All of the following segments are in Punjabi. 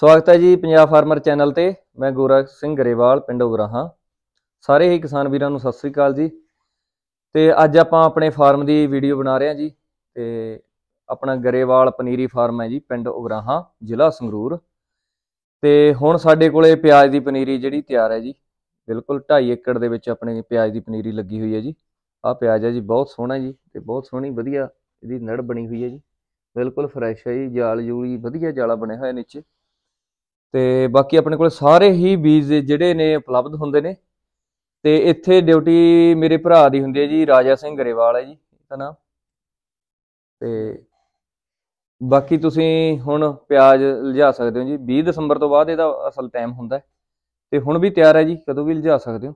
ਸਵਾਗਤ ਹੈ ਜੀ ਪੰਜਾਬ ਫਾਰਮਰ ਚੈਨਲ ਤੇ ਮੈਂ ਗੋਰਖ ਸਿੰਘ ਗਰੇਵਾਲ ਪਿੰਡ ਉਗਰਾਹਾਂ ਸਾਰੇ ਹੀ ਕਿਸਾਨ ਵੀਰਾਂ ਨੂੰ ਸਤਿ ਸ੍ਰੀ ਅਕਾਲ ਜੀ ਤੇ ਅੱਜ ਆਪਾਂ ਆਪਣੇ ਫਾਰਮ ਦੀ ਵੀਡੀਓ ਬਣਾ ਰਹੇ ਹਾਂ ਜੀ ਤੇ ਆਪਣਾ ਗਰੇਵਾਲ ਪਨੀਰੀ ਫਾਰਮ ਹੈ ਜੀ ਪਿੰਡ ਉਗਰਾਹਾਂ ਜ਼ਿਲ੍ਹਾ ਸੰਗਰੂਰ ਤੇ ਹੁਣ ਸਾਡੇ ਕੋਲੇ ਪਿਆਜ਼ ਦੀ ਪਨੀਰੀ ਜਿਹੜੀ ਤਿਆਰ ਹੈ ਜੀ ਬਿਲਕੁਲ 2.5 ਏਕੜ ਦੇ ਵਿੱਚ ਆਪਣੇ ਪਿਆਜ਼ ਦੀ ਪਨੀਰੀ ਲੱਗੀ ਹੋਈ ਹੈ ਜੀ ਆਹ ਪਿਆਜ਼ ਹੈ ਜੀ ਬਹੁਤ ਸੋਹਣਾ ਜੀ ਤੇ ਬਹੁਤ ਸੋਹਣੀ ਵਧੀਆ ਇਹਦੀ ਨੜ ਬਣੀ ਹੋਈ ਹੈ ਜੀ ਬਿਲਕੁਲ ਫਰੈਸ਼ ਹੈ ਜੀ ਜਾਲ ਜੂਲੀ ਵਧੀਆ ਜਾਲਾ ਬਣਿਆ ਹੋਇਆ ਨੀਚੇ ਤੇ ਬਾਕੀ ਆਪਣੇ ਕੋਲ ਸਾਰੇ ਹੀ ਬੀਜ ਜਿਹੜੇ ਨੇ ਉਪਲਬਧ ਹੁੰਦੇ ਨੇ ਤੇ ਇੱਥੇ ਡਿਊਟੀ ਮੇਰੇ ਭਰਾ ਦੀ ਹੁੰਦੀ ਹੈ ਜੀ ਰਾਜਾ ਸਿੰਘ ਗਰੇਵਾਲ ਹੈ ਜੀ ਇਹਦਾ ਨਾਮ ਤੇ ਬਾਕੀ ਤੁਸੀਂ ਹੁਣ ਪਿਆਜ਼ ਲਿਜਾ ਸਕਦੇ ਹੋ ਜੀ 20 ਦਸੰਬਰ ਤੋਂ ਬਾਅਦ ਇਹਦਾ ਅਸਲ ਟਾਈਮ ਹੁੰਦਾ ਤੇ ਹੁਣ ਵੀ ਤਿਆਰ ਹੈ ਜੀ ਕਦੋਂ ਵੀ ਲਿਜਾ ਸਕਦੇ ਹੋ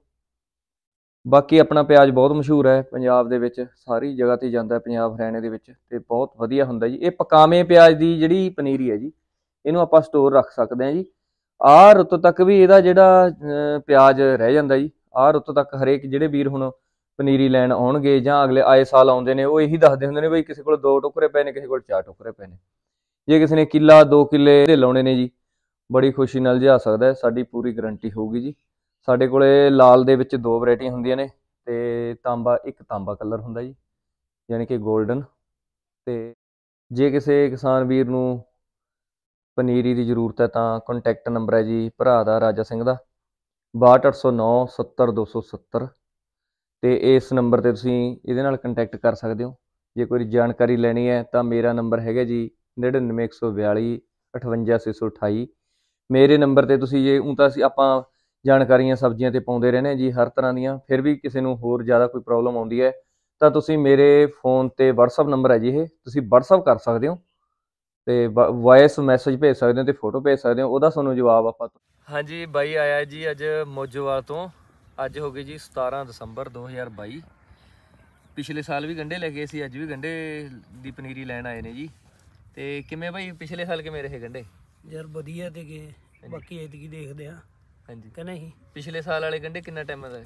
ਬਾਕੀ ਆਪਣਾ ਪਿਆਜ਼ ਬਹੁਤ ਮਸ਼ਹੂਰ ਹੈ ਪੰਜਾਬ ਦੇ ਵਿੱਚ ਸਾਰੀ ਜਗ੍ਹਾ ਤੇ ਜਾਂਦਾ ਪੰਜਾਬ ਹਰਿਆਣੇ ਦੇ ਵਿੱਚ ਤੇ ਬਹੁਤ ਵਧੀਆ ਹੁੰਦਾ ਜੀ ਇਹ ਪਕਾਵੇਂ ਪਿਆਜ਼ ਦੀ ਜਿਹੜੀ ਪਨੀਰੀ ਹੈ ਜੀ ਇਹਨੂੰ ਆਪਾਂ ਸਟੋਰ ਰੱਖ ਸਕਦੇ ਹਾਂ ਜੀ ਆ ਰੁੱਤ ਤੱਕ ਵੀ ਇਹਦਾ ਜਿਹੜਾ ਪਿਆਜ਼ ਰਹਿ ਜਾਂਦਾ ਜੀ ਆ ਰੁੱਤ ਤੱਕ ਹਰੇਕ ਜਿਹੜੇ ਵੀਰ ਹੁਣ ਪਨੀਰੀ ਲੈਣ ਆਉਣਗੇ ਜਾਂ ਅਗਲੇ ਆਏ ਸਾਲ ਆਉਂਦੇ ਨੇ ਉਹ ਇਹੀ ਦੱਸਦੇ ਹੁੰਦੇ ਨੇ ਬਈ ਕਿਸੇ ਕੋਲ ਦੋ ਟੋਕਰੇ ਪਏ ਨੇ ਕਿਸੇ ਕੋਲ ਚਾਰ ਟੋਕਰੇ ਪਏ ਨੇ ਜੇ ਕਿਸੇ ਨੇ ਕਿੱਲਾ ਦੋ ਕਿੱਲੇ ਦੇ ਲਾਉਣੇ ਨੇ ਜੀ ਬੜੀ ਖੁਸ਼ੀ ਨਾਲ ਜਾ ਸਕਦਾ ਹੈ ਸਾਡੀ ਪੂਰੀ ਗਾਰੰਟੀ ਹੋਊਗੀ ਜੀ ਸਾਡੇ ਕੋਲੇ ਲਾਲ ਦੇ ਵਿੱਚ ਦੋ ਵੈਰਾਈਟੀਆਂ ਹੁੰਦੀਆਂ ਨੇ ਤੇ ਤਾਂਬਾ ਇੱਕ ਤਾਂਬਾ ਕਲਰ ਹੁੰਦਾ ਜੀ ਯਾਨੀ ਕਿ 골ਡਨ ਤੇ ਜੇ ਕਿਸੇ ਕਿਸਾਨ ਵੀਰ ਨੂੰ ਪਨੀਰੀ ਦੀ ਜ਼ਰੂਰਤ ਹੈ ਤਾਂ ਕੰਟੈਕਟ ਨੰਬਰ ਹੈ ਜੀ ਭਰਾ ਦਾ ਰਾਜਾ ਸਿੰਘ ਦਾ 6289700270 ਤੇ ਇਸ ਨੰਬਰ ਤੇ ਤੁਸੀਂ ਇਹਦੇ ਨਾਲ ਕੰਟੈਕਟ ਕਰ ਸਕਦੇ ਹੋ ਜੇ ਕੋਈ ਜਾਣਕਾਰੀ ਲੈਣੀ ਹੈ ਤਾਂ ਮੇਰਾ ਨੰਬਰ ਹੈਗਾ ਜੀ 99142 58628 ਮੇਰੇ ਨੰਬਰ ਤੇ ਤੁਸੀਂ ਜੇ ਉਂ ਤਾਂ ਅਸੀਂ ਆਪਾਂ ਜਾਣਕਾਰੀਆਂ ਸਬਜ਼ੀਆਂ ਤੇ ਪਾਉਂਦੇ ਰਹਿੰਦੇ ਜੀ ਹਰ ਤਰ੍ਹਾਂ ਦੀਆਂ ਫਿਰ ਵੀ ਕਿਸੇ ਨੂੰ ਹੋਰ ਜ਼ਿਆਦਾ ਕੋਈ ਪ੍ਰੋਬਲਮ ਆਉਂਦੀ ਹੈ ਤਾਂ ਤੁਸੀਂ ਮੇਰੇ ਫੋਨ ਤੇ WhatsApp ਨੰਬਰ ਹੈ ਜੀ ਇਹ ਤੁਸੀਂ WhatsApp ਕਰ ਸਕਦੇ ਹੋ ਤੇ ਵਾਇਸ ਮੈਸੇਜ ਭੇਜ ਸਕਦੇ ਹੋ ਤੇ ਫੋਟੋ ਭੇਜ ਸਕਦੇ ਹੋ ਉਹਦਾ ਤੁਹਾਨੂੰ ਜਵਾਬ ਆਪਾਂ ਹਾਂਜੀ ਬਾਈ ਆਇਆ ਜੀ ਅੱਜ ਮੋਜੋਵਾਲ ਤੋਂ ਅੱਜ ਹੋ ਗਈ ਜੀ 17 ਦਸੰਬਰ 2022 ਪਿਛਲੇ ਸਾਲ ਵੀ ਗੰਡੇ ਲੈ ਗਏ ਸੀ ਅੱਜ ਵੀ ਗੰਡੇ ਦੀ ਪਨੀਰੀ ਲੈਣ ਆਏ ਨੇ ਜੀ ਤੇ ਕਿਵੇਂ ਬਾਈ ਪਿਛਲੇ ਸਾਲ ਕਿਵੇਂ ਰਹੇ ਗੰਡੇ ਯਾਰ ਵਧੀਆ ਤੇ ਕੇ ਬਾਕੀ ਐਤਕੀ ਦੇਖਦੇ ਆ ਹਾਂਜੀ ਕਿ ਨਹੀਂ ਪਿਛਲੇ ਸਾਲ ਵਾਲੇ ਗੰਡੇ ਕਿੰਨਾ ਟਾਈਮ ਦਾ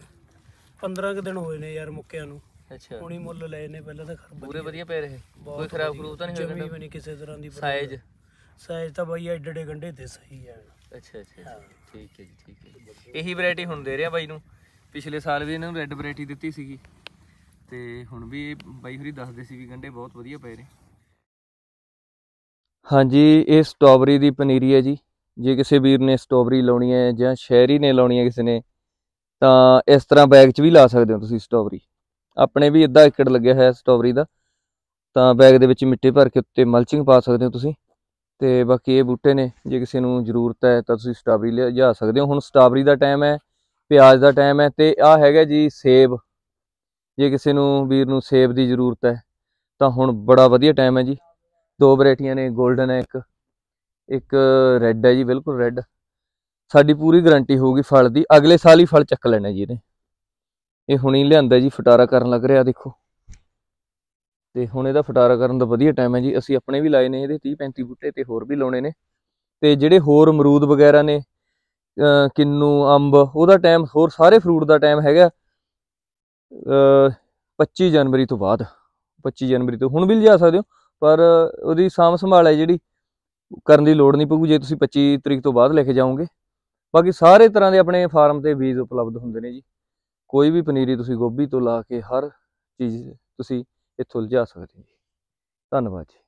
15 ਦਿਨ ਹੋਏ ਨੇ ਯਾਰ ਮੁੱਕਿਆਂ ਨੂੰ ਅੱਛਾ ਹੁਣੀ ਮੁੱਲ ਲਏ ਨੇ ਪਹਿਲਾਂ ਤਾਂ ਖਰਬ ਪੂਰੇ ਵਧੀਆ ਪਏ ਰਹੇ ਕੋਈ ਖਰਾਬ ਖਰੂਬ ਤਾਂ ਨਹੀਂ ਹੋਇਆ ਜਮੀ ਵੀ ਨਹੀਂ ਕਿਸੇ ਤਰ੍ਹਾਂ ਦੀ ਸਾਈਜ਼ ਸਾਈਜ਼ ਤਾਂ ਬਾਈ ਐਡੇ ਡੇ ਗੰਡੇ ਤੇ ਸਹੀ ਆ ਅੱਛਾ ਅੱਛਾ ਠੀਕ ਹੈ ਜੀ ਠੀਕ ਹੈ ਇਹੀ ਵੈਰਾਈਟੀ ਹੁਣ ਦੇ ਰਿਹਾ ਬਾਈ ਨੂੰ ਪਿਛਲੇ ਸਾਲ ਵੀ ਇਹਨਾਂ ਨੂੰ ਰੈੱਡ ਵੈਰਾਈਟੀ ਦਿੱਤੀ ਸੀਗੀ ਤੇ ਹੁਣ ਵੀ ਬਾਈ ਹੋਰੀ ਦੱਸਦੇ ਸੀ ਵੀ ਗੰਡੇ ਬਹੁਤ ਵਧੀਆ ਪਏ ਰਹੇ ਹਾਂਜੀ ਇਹ ਸਟ੍ਰਾਬਰੀ ਦੀ ਪਨੀਰੀ ਹੈ ਜੀ ਜੇ ਕਿਸੇ ਵੀਰ ਨੇ ਸਟ੍ਰਾਬਰੀ ਲਾਉਣੀ ਹੈ ਜਾਂ ਸ਼ਹਿਰੀ ਨੇ ਲਾਉਣੀ ਹੈ ਕਿਸੇ ਨੇ ਤਾਂ ਇਸ ਤਰ੍ਹਾਂ ਬੈਗ 'ਚ ਵੀ ਲਾ ਸਕਦੇ ਹੋ ਤੁਸੀਂ ਸਟ੍ਰਾਬਰੀ ਆਪਣੇ ਵੀ ਅੱਧਾ ਏਕੜ ਲੱਗਿਆ ਹੋਇਆ ਸਟ੍ਰਾਬਰੀ ਦਾ ਤਾਂ ਬੈਗ ਦੇ ਵਿੱਚ ਮਿੱਟੀ ਭਰ ਕੇ ਉੱਤੇ ਮਲਚਿੰਗ ਪਾ ਸਕਦੇ ਹੋ ਤੁਸੀਂ ਤੇ ਬਾਕੀ ਇਹ ਬੂਟੇ ਨੇ ਜੇ ਕਿਸੇ ਨੂੰ ਜ਼ਰੂਰਤ ਹੈ ਤਾਂ ਤੁਸੀਂ ਸਟ੍ਰਾਬਰੀ ਲਿਆ ਸਕਦੇ ਹੋ ਹੁਣ ਸਟ੍ਰਾਬਰੀ ਦਾ ਟਾਈਮ ਹੈ ਪਿਆਜ਼ ਦਾ ਟਾਈਮ ਹੈ ਤੇ ਆ ਹੈਗਾ ਜੀ ਸੇਬ ਜੇ ਕਿਸੇ ਨੂੰ ਵੀਰ ਨੂੰ ਸੇਬ ਦੀ ਜ਼ਰੂਰਤ ਹੈ ਤਾਂ ਹੁਣ ਬੜਾ ਵਧੀਆ ਟਾਈਮ ਹੈ ਜੀ ਦੋ ਵੈਰਾਈਟੀਆਂ ਨੇ 골ਡਨ ਹੈ ਇੱਕ ਇੱਕ ਰੈੱਡ ਹੈ ਜੀ ਬਿਲਕੁਲ ਰੈੱਡ ਸਾਡੀ ਪੂਰੀ ਗਾਰੰਟੀ ਹੋਊਗੀ ਫਲ ਦੀ ਅਗਲੇ ਸਾਲ ਹੀ ਫਲ ਚੱਕ ਲੈਣਾ ਜੀ ਇਹਨੇ ਇਹ ਹੁਣੀ ਲਿਆਂਦਾ ਜੀ ਫਟਾਰਾ ਕਰਨ ਲੱਗ ਰਿਹਾ ਦੇਖੋ ਤੇ ਹੁਣ ਇਹਦਾ ਫਟਾਰਾ ਕਰਨ ਦਾ ਵਧੀਆ ਟਾਈਮ ਹੈ ਜੀ ਅਸੀਂ ਆਪਣੇ ਵੀ ਲਾਏ ਨੇ ਇਹਦੇ 30 35 ਬੂਟੇ ਤੇ ਹੋਰ ਵੀ ਲਾਉਣੇ ਨੇ ਤੇ ਜਿਹੜੇ ਹੋਰ ਅਮਰੂਦ ਵਗੈਰਾ ਨੇ ਕਿੰਨੂ ਅੰਬ ਉਹਦਾ ਟਾਈਮ ਹੋਰ ਸਾਰੇ ਫਰੂਟ ਦਾ ਟਾਈਮ ਹੈਗਾ 25 ਜਨਵਰੀ ਤੋਂ ਬਾਅਦ 25 ਜਨਵਰੀ ਤੋਂ ਹੁਣ ਵੀ ਲਿਜਾ ਸਕਦੇ ਹੋ ਪਰ ਉਹਦੀ ਸਾਮ ਸੰਭਾਲ ਹੈ ਜਿਹੜੀ ਕਰਨ ਦੀ ਲੋੜ ਨਹੀਂ ਪਊ ਜੇ ਤੁਸੀਂ 25 ਤਰੀਕ ਤੋਂ ਬਾਅਦ ਲੈ ਕੇ ਜਾਓਗੇ ਬਾਕੀ ਸਾਰੇ ਤਰ੍ਹਾਂ ਦੇ ਆਪਣੇ ਫਾਰਮ ਤੇ ਬੀਜ ਉਪਲਬਧ ਹੁੰਦੇ ਨੇ ਜੀ ਕੋਈ ਵੀ ਪਨੀਰੀ ਤੁਸੀਂ ਗੋਭੀ ਤੋਂ ਲਾ ਕੇ ਹਰ ਚੀਜ਼ ਤੁਸੀਂ ਇੱਥੋਂ ਲਿਜਾ ਸਕਦੇ ਹੋ ਧੰਨਵਾਦ ਜੀ